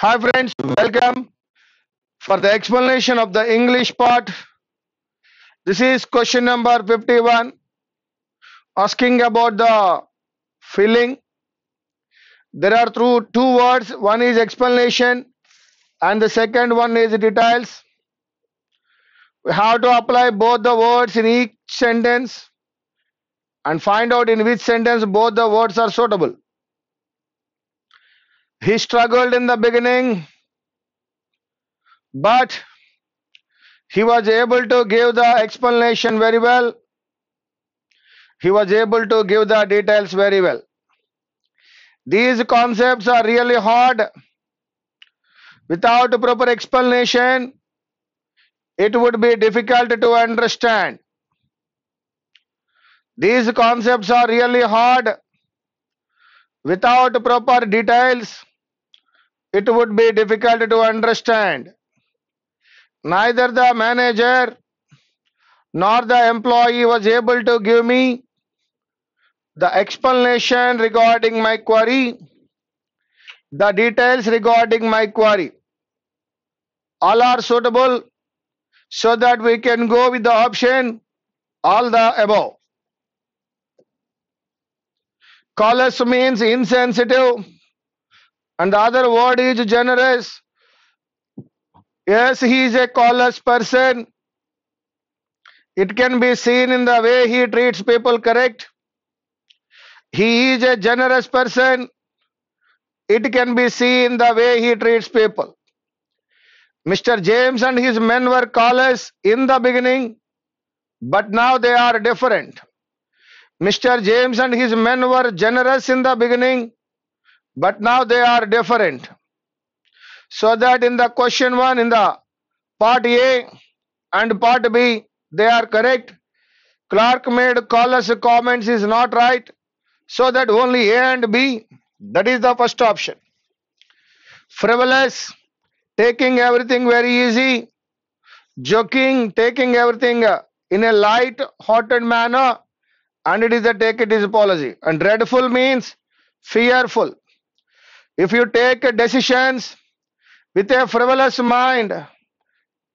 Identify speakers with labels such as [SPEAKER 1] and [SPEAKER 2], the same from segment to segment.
[SPEAKER 1] Hi friends, welcome for the explanation of the English part. This is question number 51 asking about the filling. There are through two words. One is explanation and the second one is details. We have to apply both the words in each sentence and find out in which sentence both the words are suitable. He struggled in the beginning, but he was able to give the explanation very well. He was able to give the details very well. These concepts are really hard. Without proper explanation, it would be difficult to understand. These concepts are really hard. Without proper details, it would be difficult to understand. Neither the manager nor the employee was able to give me the explanation regarding my query, the details regarding my query. All are suitable so that we can go with the option all the above. Callous means insensitive and the other word is generous. Yes, he is a callous person. It can be seen in the way he treats people, correct? He is a generous person. It can be seen in the way he treats people. Mr. James and his men were callous in the beginning, but now they are different. Mr. James and his men were generous in the beginning, but now they are different so that in the question 1 in the part a and part b they are correct clark made callous comments is not right so that only a and b that is the first option frivolous taking everything very easy joking taking everything uh, in a light hearted manner and it is a take it is a policy and dreadful means fearful if you take decisions with a frivolous mind,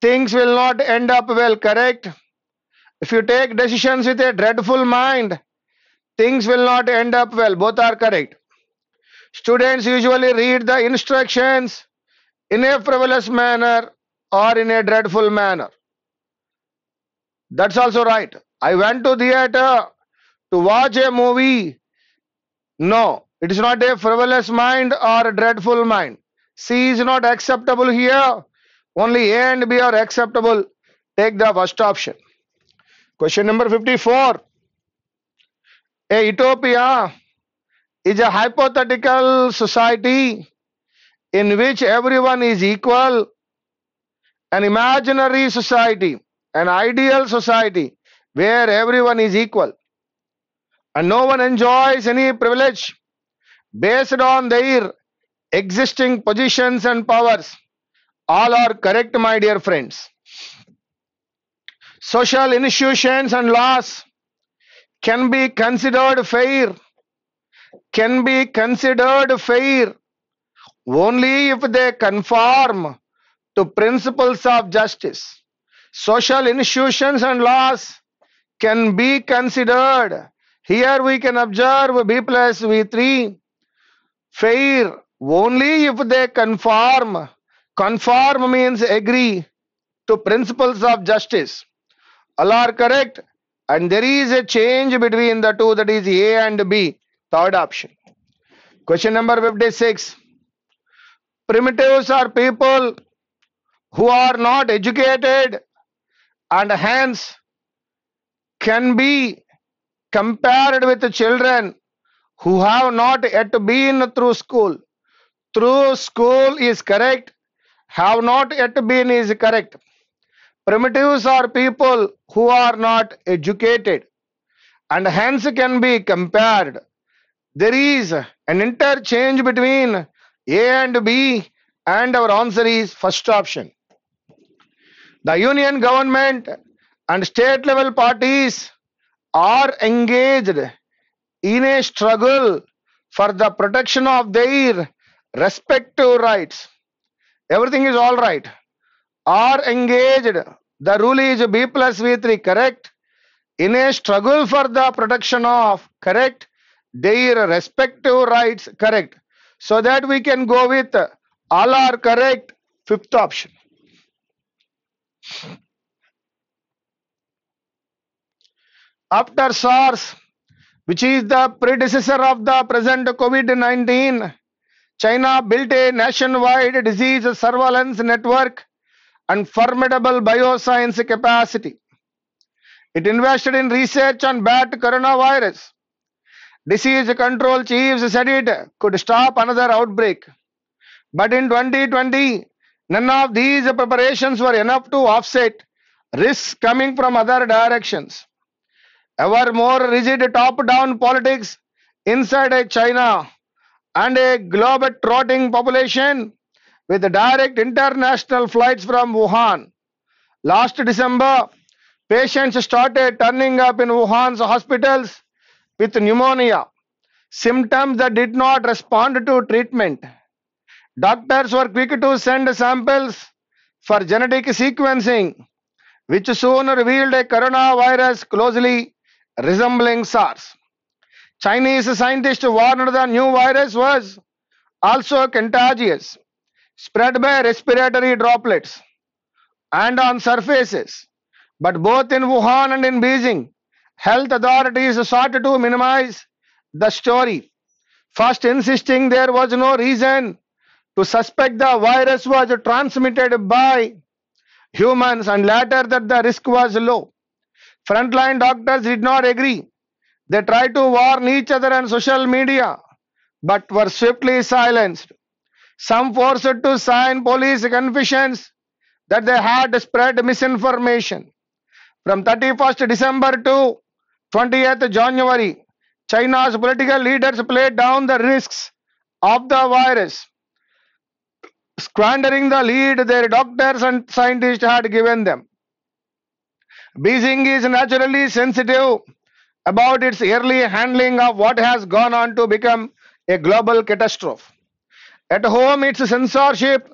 [SPEAKER 1] things will not end up well, correct? If you take decisions with a dreadful mind, things will not end up well. Both are correct. Students usually read the instructions in a frivolous manner or in a dreadful manner. That's also right. I went to theater to watch a movie. No, it is not a frivolous mind or a dreadful mind. C is not acceptable here. Only A and B are acceptable. Take the first option. Question number 54. A utopia is a hypothetical society in which everyone is equal. An imaginary society, an ideal society where everyone is equal and no one enjoys any privilege based on their existing positions and powers. All are correct, my dear friends. Social institutions and laws can be considered fair, can be considered fair only if they conform to principles of justice. Social institutions and laws can be considered. Here we can observe B plus V3 fair only if they conform. Conform means agree to principles of justice. All are correct and there is a change between the two that is A and B. Third option. Question number 56. Primitives are people who are not educated and hence can be compared with children who have not yet been through school. Through school is correct, have not yet been is correct. Primitives are people who are not educated and hence can be compared. There is an interchange between A and B, and our answer is first option. The union government and state level parties are engaged in a struggle for the protection of their respective rights. Everything is all right. Are engaged. The rule is B plus V3, correct? In a struggle for the protection of, correct? Their respective rights, correct? So that we can go with all are correct, fifth option. After SARS, which is the predecessor of the present COVID 19. China built a nationwide disease surveillance network and formidable bioscience capacity. It invested in research on bat coronavirus. Disease control chiefs said it could stop another outbreak. But in 2020, none of these preparations were enough to offset risks coming from other directions ever more rigid top down politics inside a China and a globe-trotting population with direct international flights from Wuhan. Last December, patients started turning up in Wuhan's hospitals with pneumonia, symptoms that did not respond to treatment. Doctors were quick to send samples for genetic sequencing, which soon revealed a coronavirus closely resembling SARS. Chinese scientists warned the new virus was also contagious, spread by respiratory droplets and on surfaces. But both in Wuhan and in Beijing, health authorities sought to minimize the story. First, insisting there was no reason to suspect the virus was transmitted by humans, and later that the risk was low. Frontline doctors did not agree. They tried to warn each other on social media, but were swiftly silenced. Some forced to sign police confessions that they had spread misinformation. From 31st December to 20th January, China's political leaders played down the risks of the virus, squandering the lead their doctors and scientists had given them. Beijing is naturally sensitive about its early handling of what has gone on to become a global catastrophe. At home, its censorship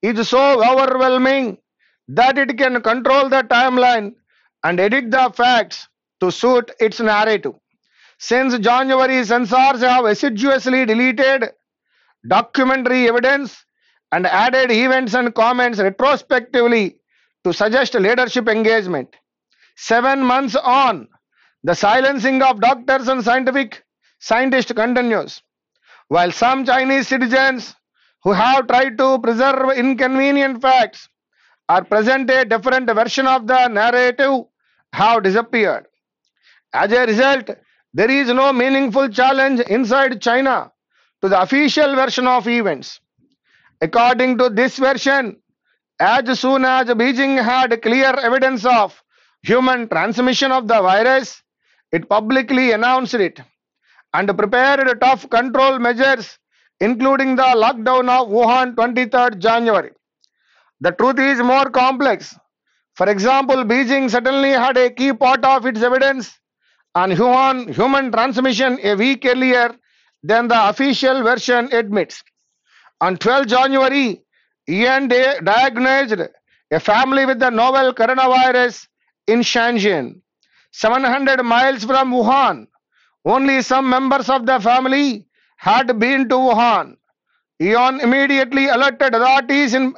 [SPEAKER 1] is so overwhelming that it can control the timeline and edit the facts to suit its narrative. Since January, censors have assiduously deleted documentary evidence and added events and comments retrospectively to suggest leadership engagement. Seven months on, the silencing of doctors and scientific scientists continues. While some Chinese citizens who have tried to preserve inconvenient facts or present a different version of the narrative have disappeared. As a result, there is no meaningful challenge inside China to the official version of events. According to this version, as soon as Beijing had clear evidence of human transmission of the virus, it publicly announced it and prepared tough control measures, including the lockdown of Wuhan 23rd January. The truth is more complex. For example, Beijing suddenly had a key part of its evidence on human, human transmission a week earlier than the official version admits. On 12 January, ENDA diagnosed a family with the novel coronavirus in Shenzhen, 700 miles from Wuhan. Only some members of the family had been to Wuhan. Yuan immediately alerted authorities in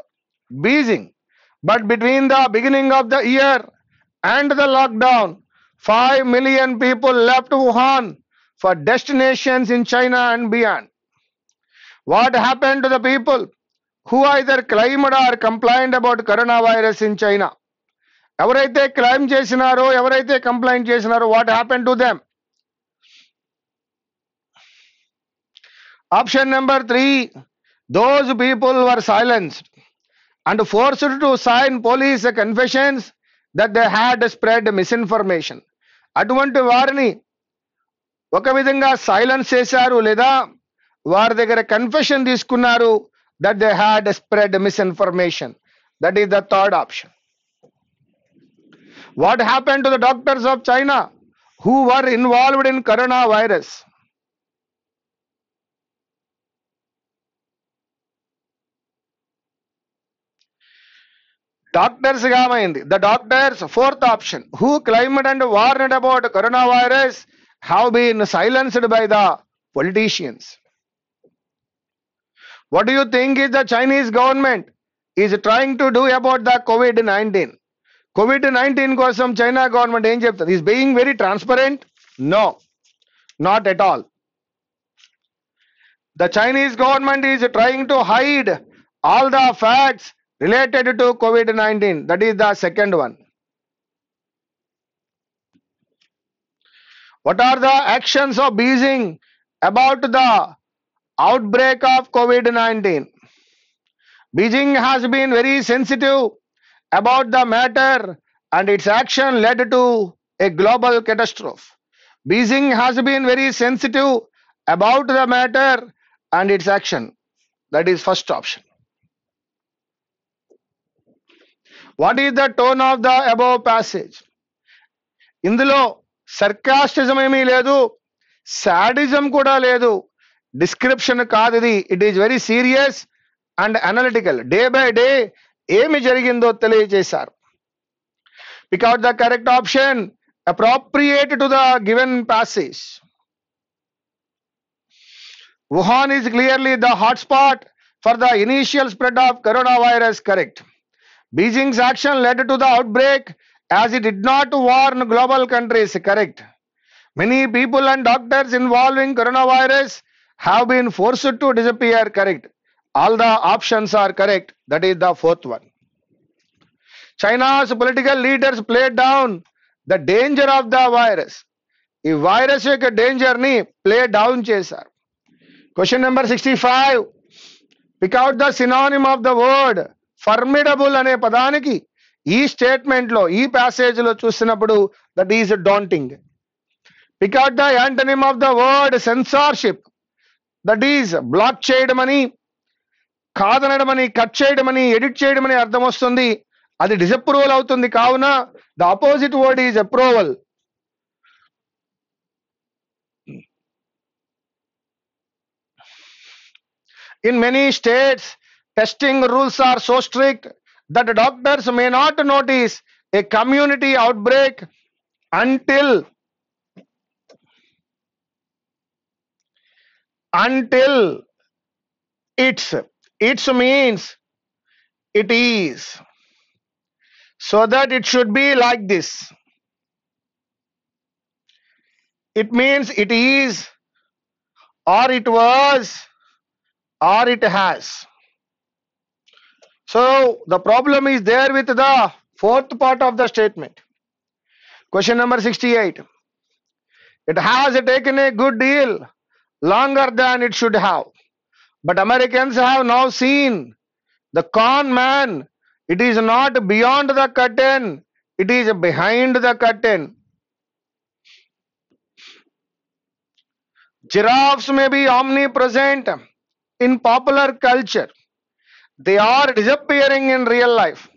[SPEAKER 1] Beijing. But between the beginning of the year and the lockdown, 5 million people left Wuhan for destinations in China and beyond. What happened to the people who either claimed or complained about coronavirus in China? ఎవరైతే crime చేసినారో ఎవరైతే complaint చేసినారో what happen to them option number three those people were silenced and forced to sign police confessions that they had spread misinformation అటువంటి వారిని ఒక విధంగా silence చేశారు లేదా వారి దగ్గర కన్ఫెషన్ తీసుకున్నారు దట్ దే హ్యాడ్ స్ప్రెడ్ మిస్ఇన్ఫర్మేషన్ దట్ ఈస్ ద థర్డ్ ఆప్షన్ What happened to the doctors of China who were involved in coronavirus? Doctors, the doctors, fourth option, who claimed and warned about coronavirus have been silenced by the politicians. What do you think is the Chinese government is trying to do about the COVID-19? COVID nineteen కోసం China government ఏం చెప్తుంది is being very transparent no not at all the Chinese government is trying to hide all the facts related to COVID nineteen that is the second one what are the actions of Beijing about the outbreak of COVID 19? Beijing has been very sensitive about the matter and its action led to a global catastrophe. Beijing has been very sensitive about the matter and its action. That is first option. What is the tone of the above passage? In the law, sarcasticism ledu, sadism kuda ledu, description kadidi. It is very serious and analytical. Day by day, ఏమి జరిగిందో తెలియజేశారు pick out the correct option appropriate to the given passage Wuhan is clearly the hotspot for the initial spread of coronavirus, correct. Beijing's action led to the outbreak as it did not warn global countries, correct. Many people and doctors involving coronavirus have been forced to disappear, correct. All the options are correct that is the fourth one China's political leaders play down the danger of the virus ఈ virus యొక్క danger ని play down చేశారు question number sixty five pick out the synonym of the word formidable అనే పదానికి ఈ స్టేట్మెంట్లో ఈ లో చూసినప్పుడు that is daunting pick out the antonym of the word censorship that is block చేయడం అని కాదనడమని కట్ చేయడమని ఎడిట్ చేయడమని అర్థం వస్తుంది అది డిసప్రూవల్ అవుతుంది కావున the opposite word is approval in many states testing rules are so strict that doctors may not notice a community outbreak until until it's It means it is. So that it should be like this. It means it is, or it was, or it has. So the problem is there with the fourth part of the statement. Question number 68. It has taken a good deal longer than it should have. But Americans have now seen the con man. It is not beyond the curtain, it is behind the curtain. Giraffes may be omnipresent in popular culture. They are disappearing in real life.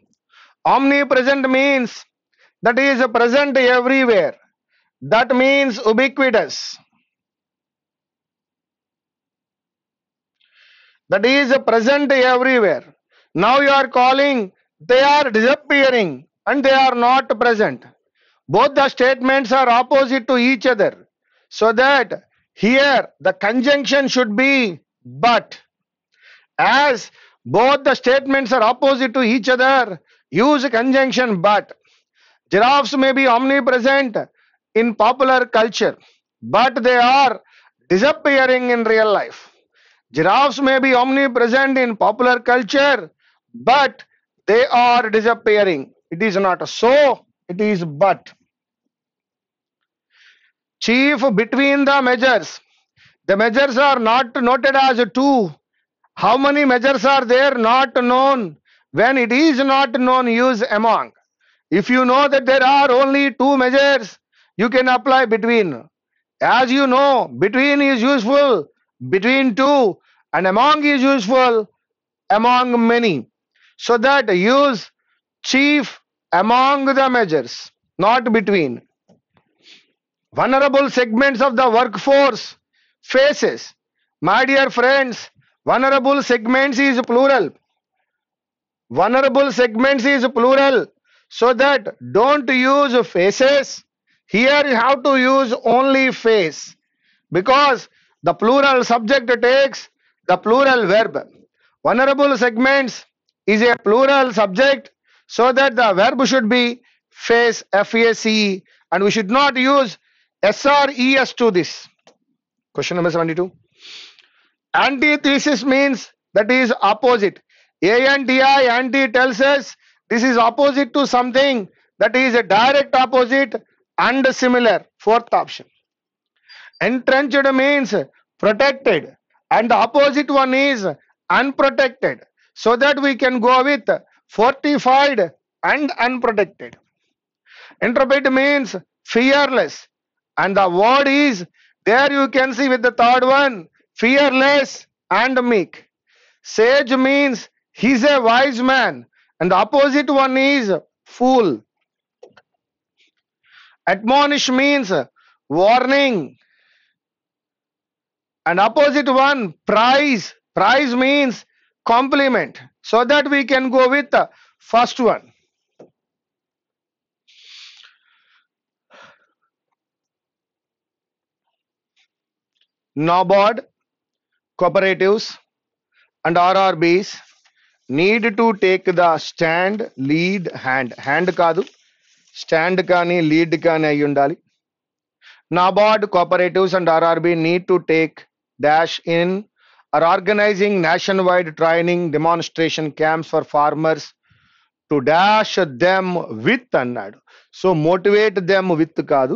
[SPEAKER 1] Omnipresent means that is present everywhere. That means ubiquitous. that is present everywhere. Now you are calling, they are disappearing and they are not present. Both the statements are opposite to each other. So that here the conjunction should be but. As both the statements are opposite to each other, use conjunction but. Giraffes may be omnipresent in popular culture, but they are disappearing in real life. Giraffes may be omnipresent in popular culture, but they are disappearing. It is not so, it is but. Chief between the measures. The measures are not noted as two. How many measures are there? Not known. When it is not known, use among. If you know that there are only two measures, you can apply between. As you know, between is useful between two and among is useful among many so that use chief among the measures not between vulnerable segments of the workforce faces my dear friends vulnerable segments is plural vulnerable segments is plural so that don't use faces here you have to use only face because the plural subject takes the plural verb. Vulnerable segments is a plural subject so that the verb should be face FACE and we should not use SRES to this. Question number 72. Antithesis means that is opposite. ANTI, anti tells us this is opposite to something that is a direct opposite and similar. Fourth option. Entrenched means protected, and the opposite one is unprotected. So that we can go with fortified and unprotected. Intrepid means fearless, and the word is there you can see with the third one fearless and meek. Sage means he's a wise man, and the opposite one is fool. Admonish means warning, and opposite one price price means complement so that we can go with the first one NABARD, cooperatives and RRBs need to take the stand, lead, hand. Hand kadu stand kani lead kani అయి nabard cooperatives and rrb need to take in R organizing nationwide training demonstration camps for farmers to dash them with అన్నాడు so motivate them with కాదు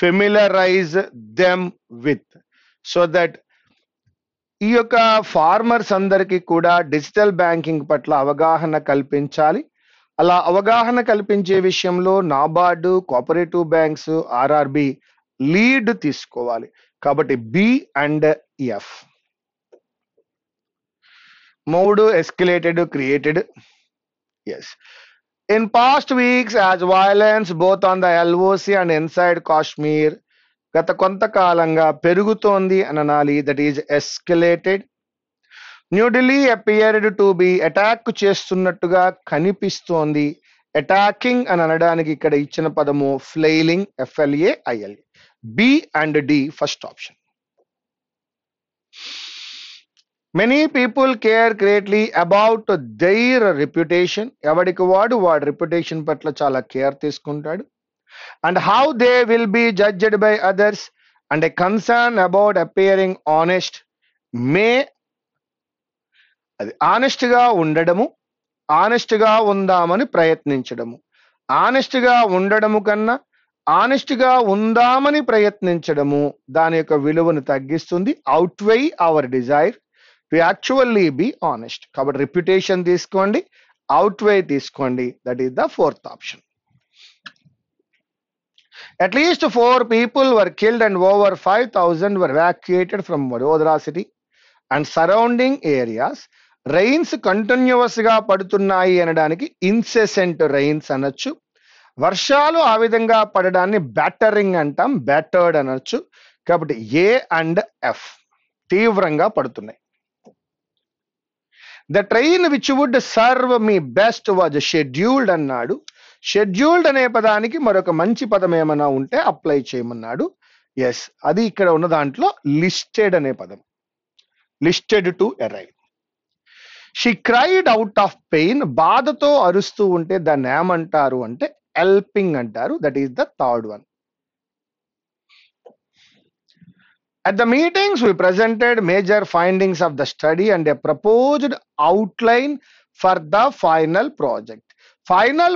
[SPEAKER 1] familiarize them with so that ఈ యొక్క farmers అందరికీ కూడా digital banking పట్ల అవగాహన కల్పించాలి అలా అవగాహన కల్పించే విషయంలో NABARD cooperative banks RRB lead తీసుకోవాలి కాబట్టి బి అండ్ ఎఫ్ మూడు ఎస్కిలేటెడ్ created yes in past weeks as violence both on the LOC and inside Kashmir గత కొంతకాలంగా పెరుగుతోంది అని అనాలి that is ఎస్కిలేటెడ్ New Delhi appeared to be attack చేస్తున్నట్టుగా కనిపిస్తోంది అటాకింగ్ అని అనడానికి ఇక్కడ ఇచ్చిన పదము ఫ్లెయిలింగ్ FLA ILA B and D, first option. Many people care greatly about their reputation ఎవడికి వాడు వాడు రెప్యుటేషన్ పట్ల చాలా కేర్ తీసుకుంటాడు and how they will be judged by others and a concern about appearing honest may అది ఆనెస్ట్గా ఉండడము ఆనెస్ట్గా ఉందామని ప్రయత్నించడము ఆనెస్ట్గా ఉండడము కన్నా ఆనెస్ట్గా ఉందామని ప్రయత్నించడము దాని యొక్క విలువను తగ్గిస్తుంది outweigh our desire to actually be honest కాబట్టి రిప్యుటేషన్ తీసుకోండి అవుట్ వై తీసుకోండి that is the fourth option at least four people were killed and over five thousand were evacuated from Vadodara city and surrounding areas rains కంటిన్యూవస్గా పడుతున్నాయి అనడానికి incessant rains అనొచ్చు వర్షాలు ఆ విధంగా పడడాన్ని బ్యాటరింగ్ అంటాం బ్యాటర్డ్ అనొచ్చు కాబట్టి ఏ అండ్ ఎఫ్ తీవ్రంగా పడుతున్నాయి the train which would serve me best was scheduled అన్నాడు షెడ్యూల్డ్ అనే పదానికి మరొక మంచి పదం ఏమైనా ఉంటే అప్లై చేయమన్నాడు ఎస్ అది ఇక్కడ ఉన్న దాంట్లో లిస్టెడ్ అనే పదం listed to arrive she cried out of pain బాధతో అరుస్తూ ఉంటే దాన్ని ఏమంటారు అంటే ఎల్పింగ్ అంటారు that is the third one At the meetings we presented major findings of the study and a proposed outline for the final project final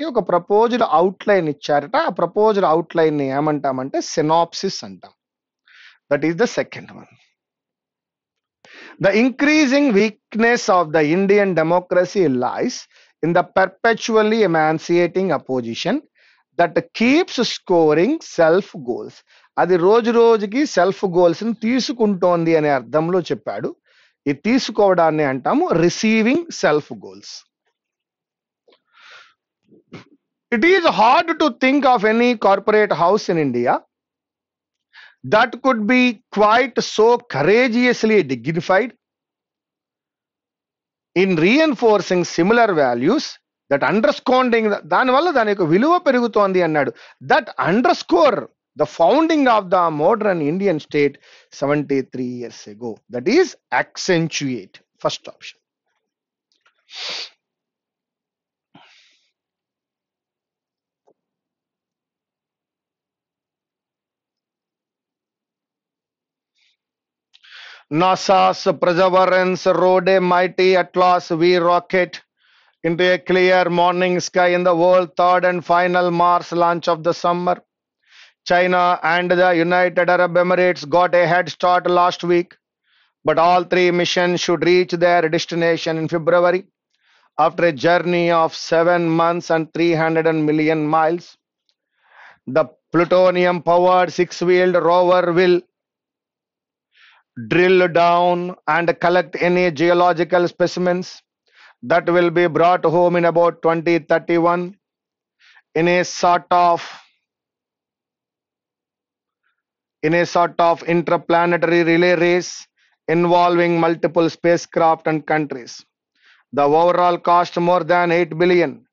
[SPEAKER 1] కి ఒక proposed outline ఇచ్చారట ఆ ప్రపోజ్డ్ ని ఏమంటామంటే సినాప్సిస్ అంటాం that is the second one the increasing weakness of the Indian democracy lies in the perpetually emanciating opposition that keeps scoring self goals అది రోజు రోజుకి సెల్ఫ్ గోల్స్ ని తీసుకుంటోంది అనే అర్థంలో చెప్పాడు ఇది తీసుకోవడాన్ని అంటాము receiving self goals it is hard to think of any corporate house in India that could be quite so courageously dignified in reinforcing similar values that underscoring దానివల్ల దాని యొక్క విలువ పెరుగుతోంది అన్నాడు that underscore the founding of the modern Indian state seventy three years ago that is accentuate first option NASA's Perseverance rode a mighty Atlas V rocket into a clear morning sky in the world's third and final Mars launch of the summer. China and the United Arab Emirates got a head start last week, but all three missions should reach their destination in February after a journey of seven months and 300 million miles. The plutonium powered six wheeled rover will drill down and collect any geological specimens that will be brought home in about 2031 in a sort of in a sort of interplanetary relay race involving multiple spacecraft and countries the overall cost more than 8 billion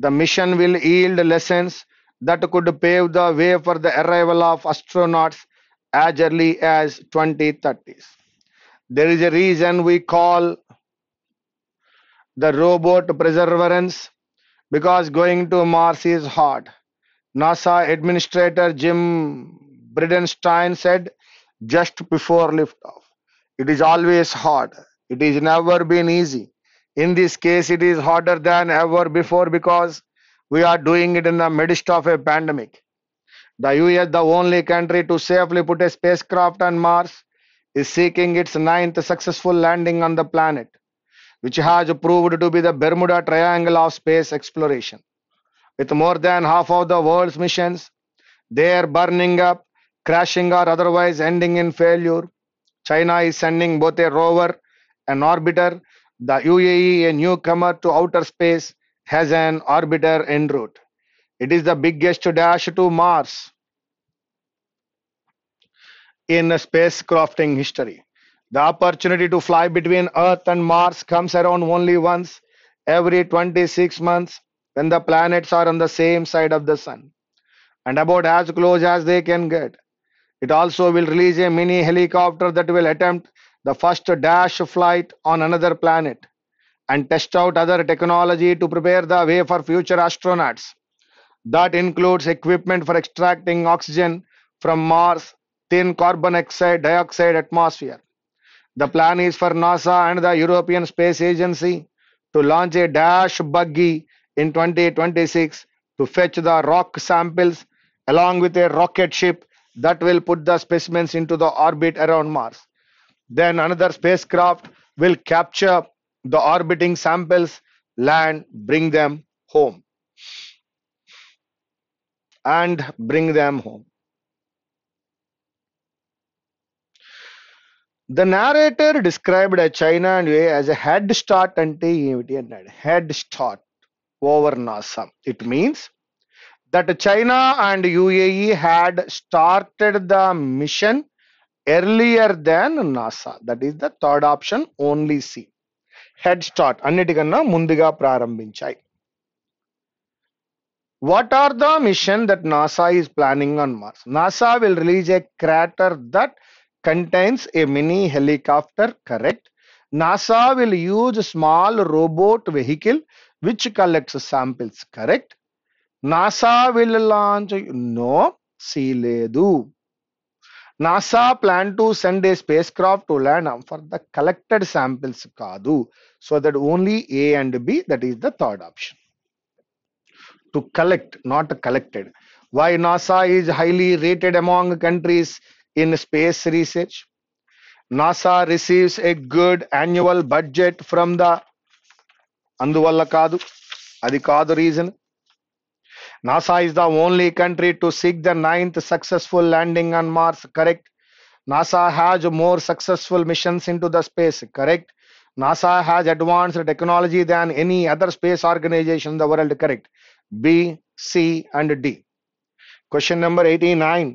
[SPEAKER 1] the mission will yield lessons that could pave the way for the arrival of astronauts as early as 2030s. There is a reason we call the robot perseverance because going to Mars is hard. NASA Administrator Jim Bridenstine said just before liftoff, it is always hard. It has never been easy. In this case, it is harder than ever before because we are doing it in the midst of a pandemic. The US, the only country to safely put a spacecraft on Mars, is seeking its ninth successful landing on the planet, which has proved to be the Bermuda Triangle of space exploration. With more than half of the world's missions, they are burning up, crashing, or otherwise ending in failure. China is sending both a rover and orbiter. The UAE, a newcomer to outer space, has an orbiter en route. It is the biggest dash to Mars in spacecrafting history. The opportunity to fly between Earth and Mars comes around only once every 26 months when the planets are on the same side of the Sun and about as close as they can get. It also will release a mini helicopter that will attempt the first dash flight on another planet and test out other technology to prepare the way for future astronauts that includes equipment for extracting oxygen from Mars thin carbon dioxide atmosphere. The plan is for NASA and the European Space Agency to launch a dash buggy in 2026 to fetch the rock samples along with a rocket ship that will put the specimens into the orbit around Mars. Then another spacecraft will capture the orbiting samples, land, bring them home. and bring them home. The narrator described China and way head start అంటే ఏమిటి అన్నాడు head start over NASA it means that China and UAE had started the mission earlier than NASA that is the third option only C head start అన్నిటికన్నా ముందుగా ప్రారంభించాయి What are the mission that NASA is planning on Mars? NASA will release a crater that contains a mini helicopter, correct? NASA will use small robot vehicle which collects samples, correct? NASA will launch, no, Siledu. NASA plan to send a spacecraft to land for the collected samples, Kadu, so that only A and B, that is the third option to collect, not collected. Why NASA is highly rated among countries in space research? NASA receives a good annual budget from the Anduvalla Kadu, Adikadu region. NASA is the only country to seek the ninth successful landing on Mars, correct? NASA has more successful missions into the space, correct? NASA has advanced technology than any other space organization in the world, correct? B, C, and D. Question number eighty nine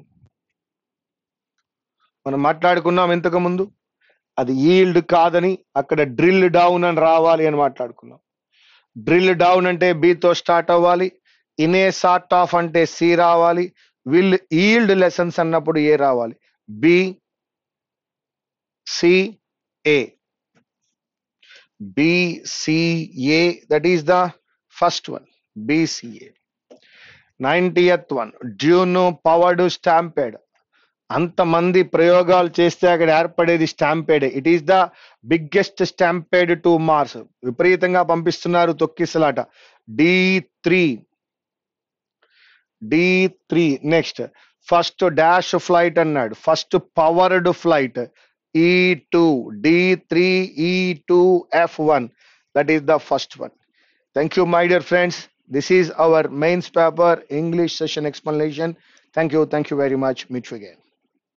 [SPEAKER 1] మనం మాట్లాడుకున్నాం ఇంతకు ముందు అది yield కాదని అక్కడ drill down అని రావాలి అని మాట్లాడుకున్నాం డ్రిల్ డౌన్ అంటే బీతో స్టార్ట్ అవ్వాలి ఇనే సార్ట్ ఆఫ్ అంటే సి రావాలి విల్ ఈల్డ్ లెసన్స్ అన్నప్పుడు ఏ రావాలి B C A B CA that is the first one BCA ninetieth one డ్యూను పవర్డు స్టాంపేడ్ అంతమంది ప్రయోగాలు చేస్తే అక్కడ ఏర్పడేది stampede it is the biggest stampede to Mars విపరీతంగా పంపిస్తున్నారు తొక్కిసలాట D three D three next first dash flight అన్నాడు first powered flight E two D three E two F one that is the first one thank you my dear friends This is our mains paper English session explanation. Thank you. Thank you very much. Meet you again.